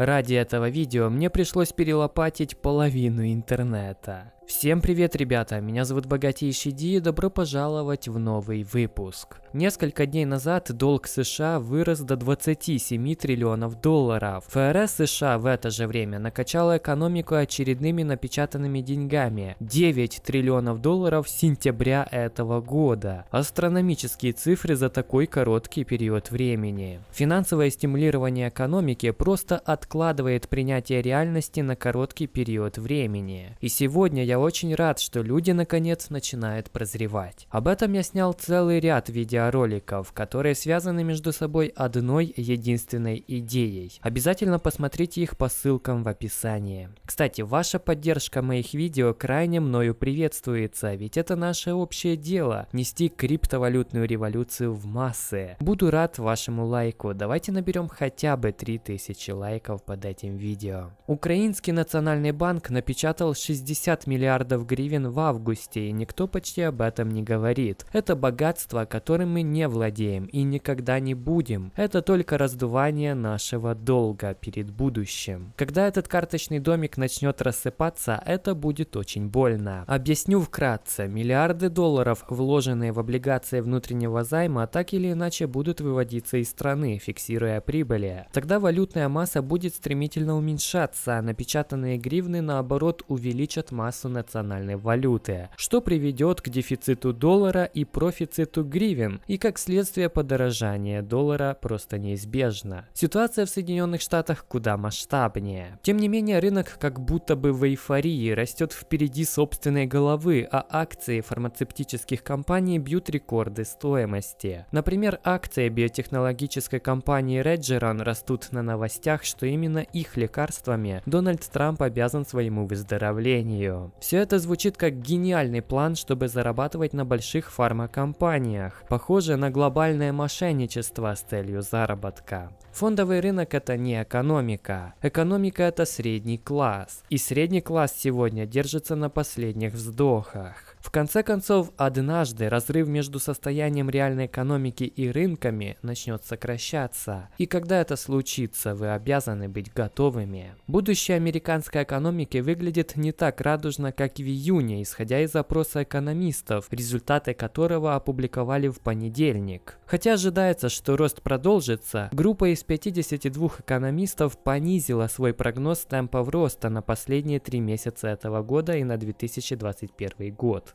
Ради этого видео мне пришлось перелопатить половину интернета. Всем привет, ребята! Меня зовут Богатейший Ди и добро пожаловать в новый выпуск. Несколько дней назад долг США вырос до 27 триллионов долларов. ФРС США в это же время накачала экономику очередными напечатанными деньгами – 9 триллионов долларов с сентября этого года. Астрономические цифры за такой короткий период времени. Финансовое стимулирование экономики просто откладывает принятие реальности на короткий период времени. И сегодня я очень рад, что люди наконец начинают прозревать. Об этом я снял целый ряд видеороликов, которые связаны между собой одной единственной идеей. Обязательно посмотрите их по ссылкам в описании. Кстати, ваша поддержка моих видео крайне мною приветствуется, ведь это наше общее дело – нести криптовалютную революцию в массы. Буду рад вашему лайку, давайте наберем хотя бы 3000 лайков под этим видео. Украинский национальный банк напечатал 60 миллиардов миллиардов гривен в августе, и никто почти об этом не говорит. Это богатство, которым мы не владеем и никогда не будем. Это только раздувание нашего долга перед будущим. Когда этот карточный домик начнет рассыпаться, это будет очень больно. Объясню вкратце. Миллиарды долларов, вложенные в облигации внутреннего займа, так или иначе будут выводиться из страны, фиксируя прибыли. Тогда валютная масса будет стремительно уменьшаться, а напечатанные гривны, наоборот, увеличат массу национальной валюты, что приведет к дефициту доллара и профициту гривен, и как следствие подорожание доллара просто неизбежно. Ситуация в Соединенных Штатах куда масштабнее. Тем не менее, рынок как будто бы в эйфории, растет впереди собственной головы, а акции фармацевтических компаний бьют рекорды стоимости. Например, акции биотехнологической компании Regeron растут на новостях, что именно их лекарствами Дональд Трамп обязан своему выздоровлению. Все это звучит как гениальный план, чтобы зарабатывать на больших фармакомпаниях, похоже на глобальное мошенничество с целью заработка. Фондовый рынок это не экономика. Экономика это средний класс. И средний класс сегодня держится на последних вздохах. В конце концов, однажды разрыв между состоянием реальной экономики и рынками начнет сокращаться, и когда это случится, вы обязаны быть готовыми. Будущее американской экономики выглядит не так радужно, как в июне, исходя из опроса экономистов, результаты которого опубликовали в понедельник. Хотя ожидается, что рост продолжится, группа из 52 экономистов понизила свой прогноз темпов роста на последние три месяца этого года и на 2021 год.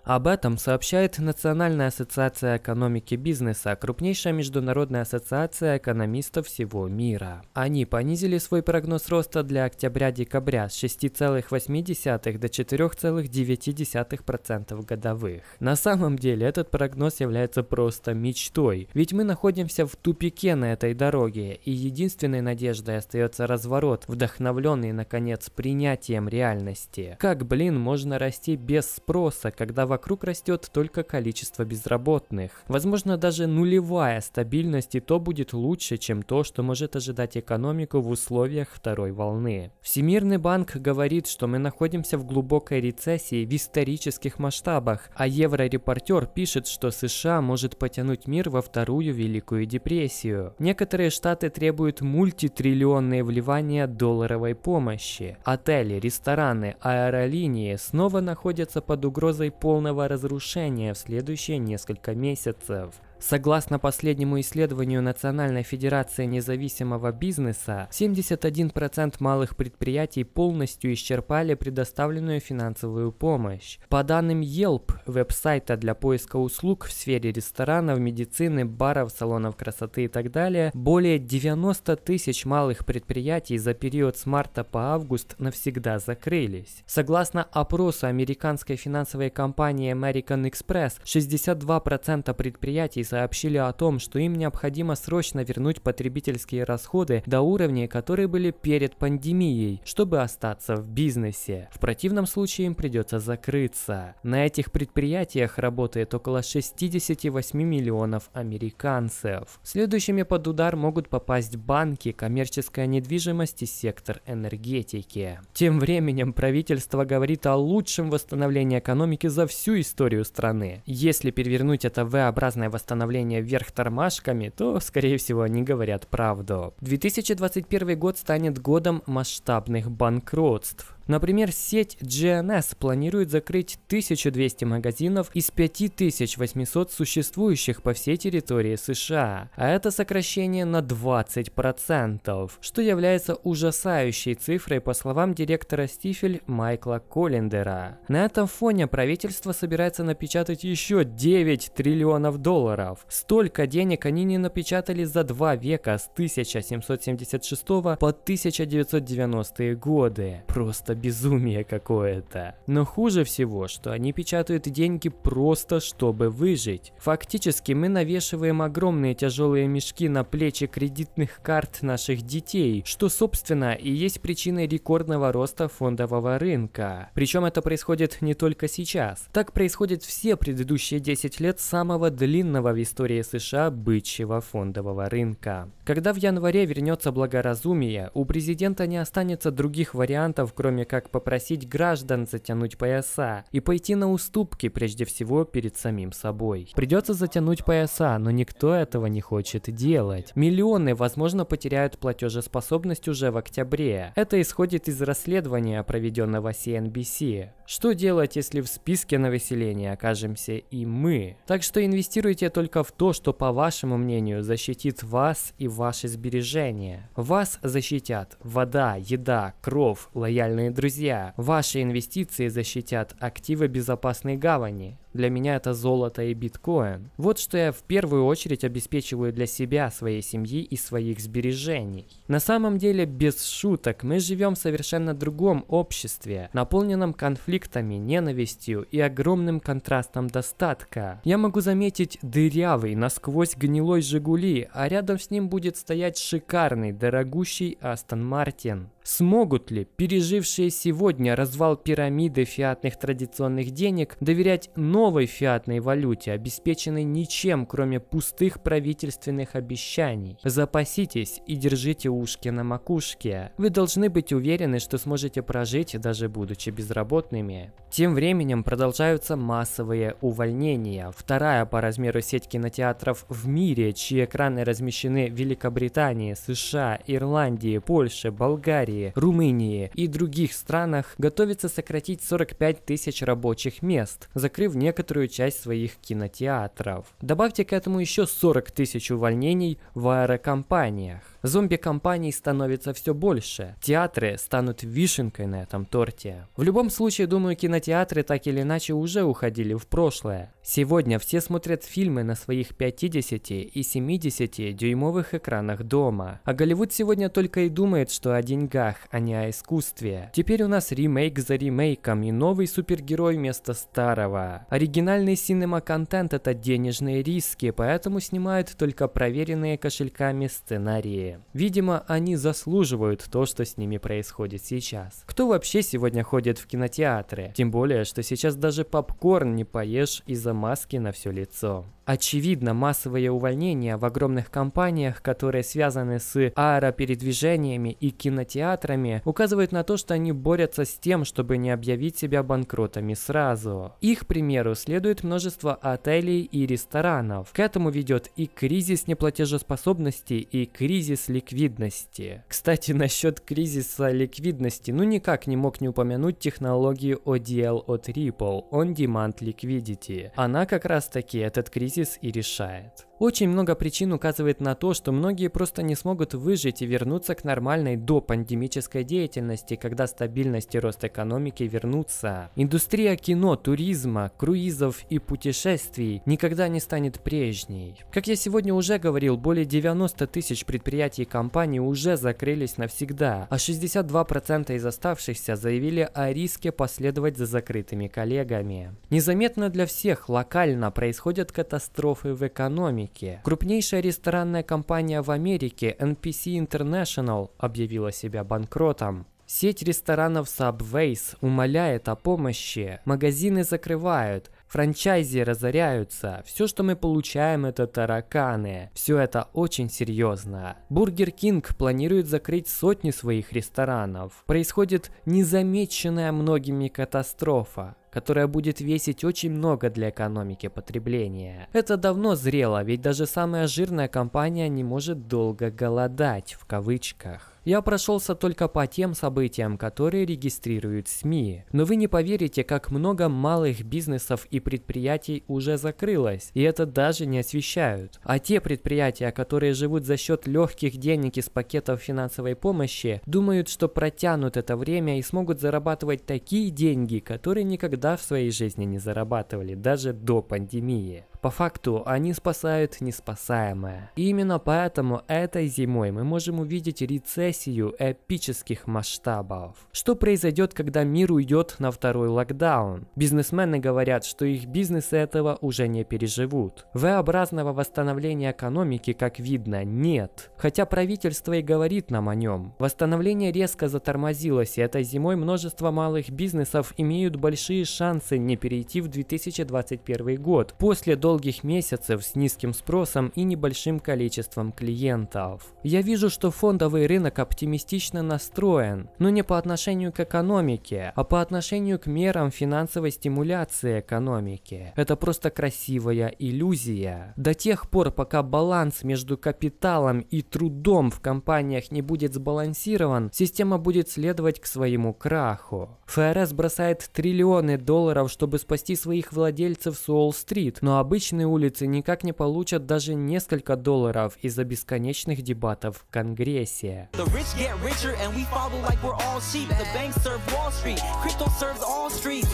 Об этом сообщает Национальная ассоциация экономики бизнеса, крупнейшая международная ассоциация экономистов всего мира. Они понизили свой прогноз роста для октября-декабря с 6,8 до 4,9% годовых. На самом деле этот прогноз является просто мечтой, ведь мы находимся в тупике на этой дороге, и единственной надеждой остается разворот, вдохновленный, наконец, принятием реальности. Как, блин, можно расти без спроса, когда вокруг растет только количество безработных. Возможно, даже нулевая стабильность и то будет лучше, чем то, что может ожидать экономику в условиях второй волны. Всемирный банк говорит, что мы находимся в глубокой рецессии в исторических масштабах, а Еврорепортер пишет, что США может потянуть мир во вторую Великую депрессию. Некоторые штаты требуют мультитриллионные вливания долларовой помощи. Отели, рестораны, аэролинии снова находятся под угрозой полной полного разрушения в следующие несколько месяцев. Согласно последнему исследованию Национальной Федерации Независимого Бизнеса, 71% малых предприятий полностью исчерпали предоставленную финансовую помощь. По данным Yelp, веб-сайта для поиска услуг в сфере ресторанов, медицины, баров, салонов красоты и так далее, более 90 тысяч малых предприятий за период с марта по август навсегда закрылись. Согласно опросу американской финансовой компании American Express, 62% предприятий сообщили о том, что им необходимо срочно вернуть потребительские расходы до уровней, которые были перед пандемией, чтобы остаться в бизнесе. В противном случае им придется закрыться. На этих предприятиях работает около 68 миллионов американцев. Следующими под удар могут попасть банки, коммерческая недвижимость и сектор энергетики. Тем временем правительство говорит о лучшем восстановлении экономики за всю историю страны. Если перевернуть это V-образное восстановление становления вверх тормашками, то, скорее всего, они говорят правду. 2021 год станет годом масштабных банкротств. Например, сеть GNS планирует закрыть 1200 магазинов из 5800 существующих по всей территории США, а это сокращение на 20%, что является ужасающей цифрой по словам директора Стифель Майкла Коллендера. На этом фоне правительство собирается напечатать еще 9 триллионов долларов. Столько денег они не напечатали за два века с 1776 по 1990 годы. Просто безумие какое-то. Но хуже всего, что они печатают деньги просто, чтобы выжить. Фактически мы навешиваем огромные тяжелые мешки на плечи кредитных карт наших детей, что, собственно, и есть причиной рекордного роста фондового рынка. Причем это происходит не только сейчас. Так происходит все предыдущие 10 лет самого длинного в истории США бычьего фондового рынка. Когда в январе вернется благоразумие, у президента не останется других вариантов, кроме кроме как попросить граждан затянуть пояса и пойти на уступки прежде всего перед самим собой. Придется затянуть пояса, но никто этого не хочет делать. Миллионы, возможно, потеряют платежеспособность уже в октябре. Это исходит из расследования, проведенного CNBC. Что делать, если в списке на выселение окажемся и мы? Так что инвестируйте только в то, что, по вашему мнению, защитит вас и ваши сбережения. Вас защитят вода, еда, кров, лояльные друзья, ваши инвестиции защитят активы безопасной гавани. Для меня это золото и биткоин. Вот что я в первую очередь обеспечиваю для себя, своей семьи и своих сбережений. На самом деле, без шуток, мы живем в совершенно другом обществе, наполненном конфликтами, ненавистью и огромным контрастом достатка. Я могу заметить дырявый, насквозь гнилой «Жигули», а рядом с ним будет стоять шикарный, дорогущий Астон Мартин. Смогут ли пережившие сегодня развал пирамиды фиатных традиционных денег доверять новым новой фиатной валюте, обеспеченной ничем, кроме пустых правительственных обещаний. Запаситесь и держите ушки на макушке. Вы должны быть уверены, что сможете прожить, даже будучи безработными. Тем временем продолжаются массовые увольнения. Вторая по размеру сеть кинотеатров в мире, чьи экраны размещены в Великобритании, США, Ирландии, Польше, Болгарии, Румынии и других странах, готовится сократить 45 тысяч рабочих мест, закрыв некоторые некоторую часть своих кинотеатров. Добавьте к этому еще 40 тысяч увольнений в аэрокомпаниях. Зомби-компаний становится все больше. Театры станут вишенкой на этом торте. В любом случае, думаю, кинотеатры так или иначе уже уходили в прошлое. Сегодня все смотрят фильмы на своих 50 и 70 дюймовых экранах дома. А Голливуд сегодня только и думает, что о деньгах, а не о искусстве. Теперь у нас ремейк за ремейком и новый супергерой вместо старого. Оригинальный синема-контент это денежные риски, поэтому снимают только проверенные кошельками сценарии истории. Видимо, они заслуживают то, что с ними происходит сейчас. Кто вообще сегодня ходит в кинотеатры? Тем более, что сейчас даже попкорн не поешь из-за маски на все лицо. Очевидно, массовые увольнения в огромных компаниях, которые связаны с аэропередвижениями и кинотеатрами, указывают на то, что они борются с тем, чтобы не объявить себя банкротами сразу. Их примеру следует множество отелей и ресторанов. К этому ведет и кризис неплатежеспособности, и кризис кризис ликвидности. Кстати, насчет кризиса ликвидности, ну никак не мог не упомянуть технологию ODL от Ripple, On Demand Liquidity. Она как раз таки этот кризис и решает. Очень много причин указывает на то, что многие просто не смогут выжить и вернуться к нормальной допандемической деятельности, когда стабильность и рост экономики вернутся. Индустрия кино, туризма, круизов и путешествий никогда не станет прежней. Как я сегодня уже говорил, более 90 тысяч предприятий и компаний уже закрылись навсегда, а 62% из оставшихся заявили о риске последовать за закрытыми коллегами. Незаметно для всех локально происходят катастрофы в экономике, экономики. Крупнейшая ресторанная компания в Америке NPC International объявила себя банкротом. Сеть ресторанов Subways умоляет о помощи. Магазины закрывают, франчайзи разоряются. Все, что мы получаем, это тараканы. Все это очень серьезно. Бургер Кинг планирует закрыть сотни своих ресторанов. Происходит незамеченная многими катастрофа которая будет весить очень много для экономики потребления. Это давно зрело, ведь даже самая жирная компания не может долго голодать, в кавычках. Я прошелся только по тем событиям, которые регистрируют СМИ. Но вы не поверите, как много малых бизнесов и предприятий уже закрылось, и это даже не освещают. А те предприятия, которые живут за счет легких денег из пакетов финансовой помощи, думают, что протянут это время и смогут зарабатывать такие деньги, которые никогда в своей жизни не зарабатывали, даже до пандемии. По факту они а спасают неспасаемое. И именно поэтому этой зимой мы можем увидеть рецессию эпических масштабов. Что произойдет, когда мир уйдет на второй локдаун? Бизнесмены говорят, что их бизнесы этого уже не переживут. V-образного восстановления экономики, как видно, нет. Хотя правительство и говорит нам о нем. Восстановление резко затормозилось, и этой зимой множество малых бизнесов имеют большие шансы не перейти в 2021 год после до долгих месяцев с низким спросом и небольшим количеством клиентов. Я вижу, что фондовый рынок оптимистично настроен, но не по отношению к экономике, а по отношению к мерам финансовой стимуляции экономики. Это просто красивая иллюзия. До тех пор, пока баланс между капиталом и трудом в компаниях не будет сбалансирован, система будет следовать к своему краху. ФРС бросает триллионы долларов, чтобы спасти своих владельцев с Уолл-стрит, но обычно обычные улицы никак не получат даже несколько долларов из-за бесконечных дебатов в Конгрессе.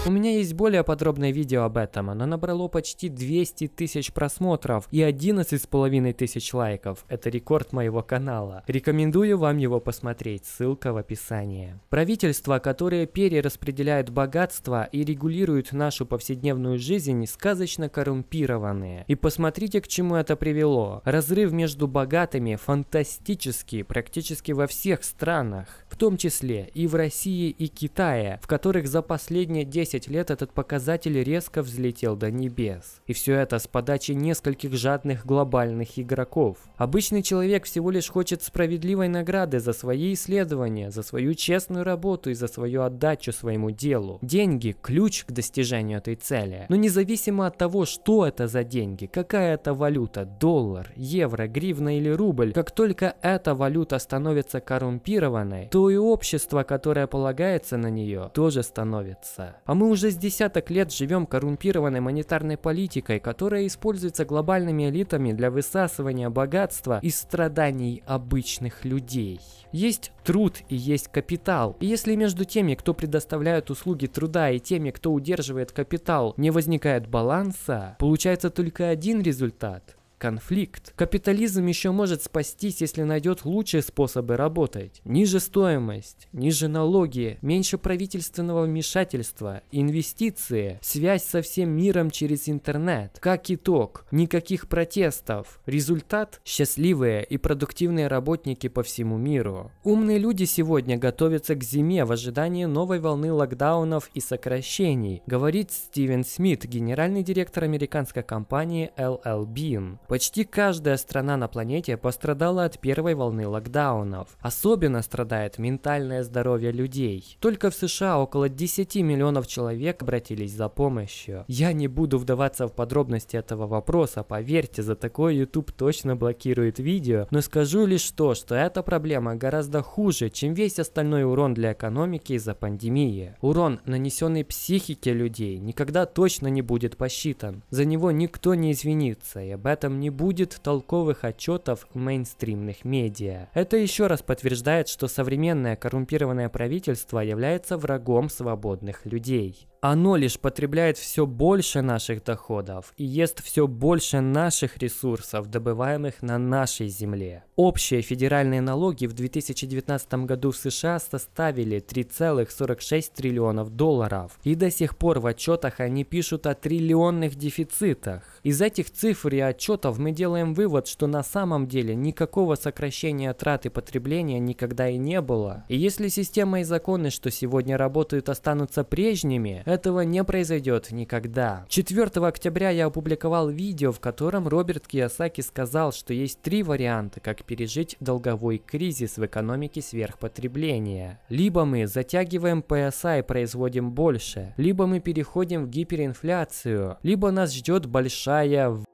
У меня есть более подробное видео об этом. Оно набрало почти 200 тысяч просмотров и 11 с половиной тысяч лайков. Это рекорд моего канала. Рекомендую вам его посмотреть, ссылка в описании. Правительство, которое перераспределяет богатство и регулирует нашу повседневную жизнь, сказочно коррумпировано заблокированы. И посмотрите, к чему это привело. Разрыв между богатыми фантастический практически во всех странах, в том числе и в России и Китае, в которых за последние 10 лет этот показатель резко взлетел до небес. И все это с подачи нескольких жадных глобальных игроков. Обычный человек всего лишь хочет справедливой награды за свои исследования, за свою честную работу и за свою отдачу своему делу. Деньги – ключ к достижению этой цели. Но независимо от того, что это за деньги? Какая это валюта? Доллар, евро, гривна или рубль? Как только эта валюта становится коррумпированной, то и общество, которое полагается на нее, тоже становится. А мы уже с десяток лет живем коррумпированной монетарной политикой, которая используется глобальными элитами для высасывания богатства из страданий обычных людей. Есть труд и есть капитал. И если между теми, кто предоставляет услуги труда и теми, кто удерживает капитал, не возникает баланса, получается получается только один результат конфликт. Капитализм еще может спастись, если найдет лучшие способы работать. Ниже стоимость, ниже налоги, меньше правительственного вмешательства, инвестиции, связь со всем миром через интернет. Как итог, никаких протестов. Результат – счастливые и продуктивные работники по всему миру. Умные люди сегодня готовятся к зиме в ожидании новой волны локдаунов и сокращений, говорит Стивен Смит, генеральный директор американской компании LL Bean. Почти каждая страна на планете пострадала от первой волны локдаунов. Особенно страдает ментальное здоровье людей. Только в США около 10 миллионов человек обратились за помощью. Я не буду вдаваться в подробности этого вопроса, поверьте, за такое YouTube точно блокирует видео, но скажу лишь то, что эта проблема гораздо хуже, чем весь остальной урон для экономики из-за пандемии. Урон, нанесенный психике людей, никогда точно не будет посчитан. За него никто не извинится, и об этом не будет толковых отчетов мейнстримных медиа. Это еще раз подтверждает, что современное коррумпированное правительство является врагом свободных людей оно лишь потребляет все больше наших доходов и ест все больше наших ресурсов, добываемых на нашей земле. Общие федеральные налоги в 2019 году в США составили 3,46 триллионов долларов, и до сих пор в отчетах они пишут о триллионных дефицитах. Из этих цифр и отчетов мы делаем вывод, что на самом деле никакого сокращения трат и потребления никогда и не было. И если система и законы, что сегодня работают, останутся прежними, этого не произойдет никогда. 4 октября я опубликовал видео, в котором Роберт Киосаки сказал, что есть три варианта, как пережить долговой кризис в экономике сверхпотребления. Либо мы затягиваем пояса и производим больше, либо мы переходим в гиперинфляцию, либо нас ждет большая у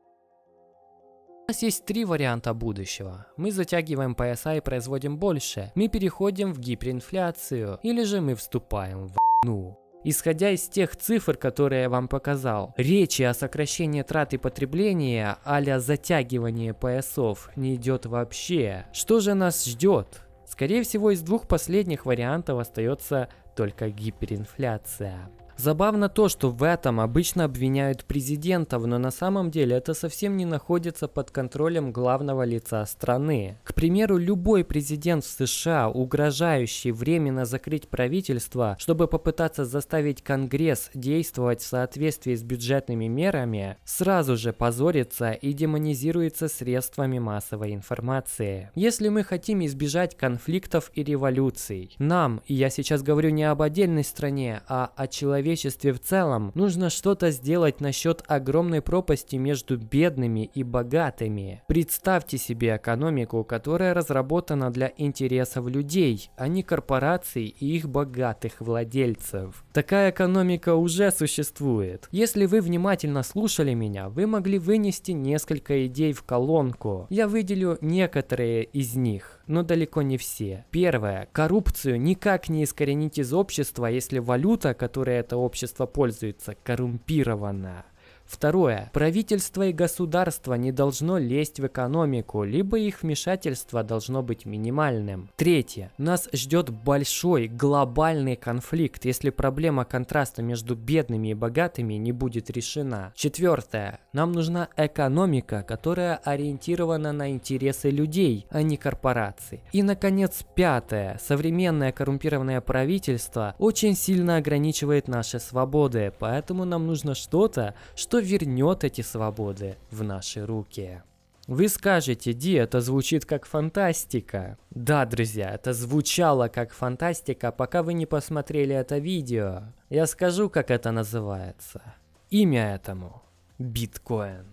нас есть три варианта будущего. Мы затягиваем пояса и производим больше. Мы переходим в гиперинфляцию. Или же мы вступаем в ну. Исходя из тех цифр, которые я вам показал, речи о сокращении трат и потребления а затягивание поясов не идет вообще. Что же нас ждет? Скорее всего, из двух последних вариантов остается только гиперинфляция. Забавно то, что в этом обычно обвиняют президентов, но на самом деле это совсем не находится под контролем главного лица страны. К примеру, любой президент США, угрожающий временно закрыть правительство, чтобы попытаться заставить Конгресс действовать в соответствии с бюджетными мерами, сразу же позорится и демонизируется средствами массовой информации. Если мы хотим избежать конфликтов и революций, нам, и я сейчас говорю не об отдельной стране, а о человеке, человечестве в целом, нужно что-то сделать насчет огромной пропасти между бедными и богатыми. Представьте себе экономику, которая разработана для интересов людей, а не корпораций и их богатых владельцев. Такая экономика уже существует. Если вы внимательно слушали меня, вы могли вынести несколько идей в колонку. Я выделю некоторые из них, но далеко не все. Первое. Коррупцию никак не искоренить из общества, если валюта, которая это это общество пользуется, коррумпировано. Второе. Правительство и государство не должно лезть в экономику, либо их вмешательство должно быть минимальным. Третье. Нас ждет большой глобальный конфликт, если проблема контраста между бедными и богатыми не будет решена. Четвертое. Нам нужна экономика, которая ориентирована на интересы людей, а не корпораций. И, наконец, пятое. Современное коррумпированное правительство очень сильно ограничивает наши свободы, поэтому нам нужно что-то, что кто вернет эти свободы в наши руки. Вы скажете, Ди, это звучит как фантастика. Да, друзья, это звучало как фантастика, пока вы не посмотрели это видео. Я скажу, как это называется. Имя этому – биткоин.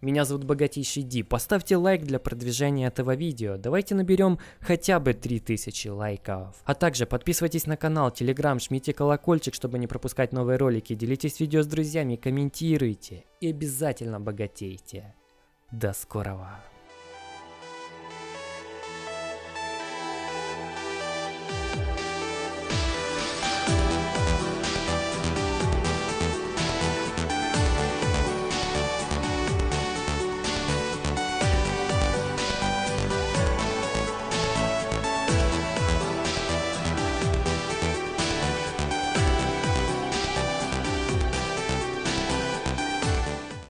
Меня зовут Богатейший Ди. Поставьте лайк для продвижения этого видео. Давайте наберем хотя бы 3000 лайков. А также подписывайтесь на канал, телеграм, жмите колокольчик, чтобы не пропускать новые ролики. Делитесь видео с друзьями, комментируйте. И обязательно богатейте. До скорого.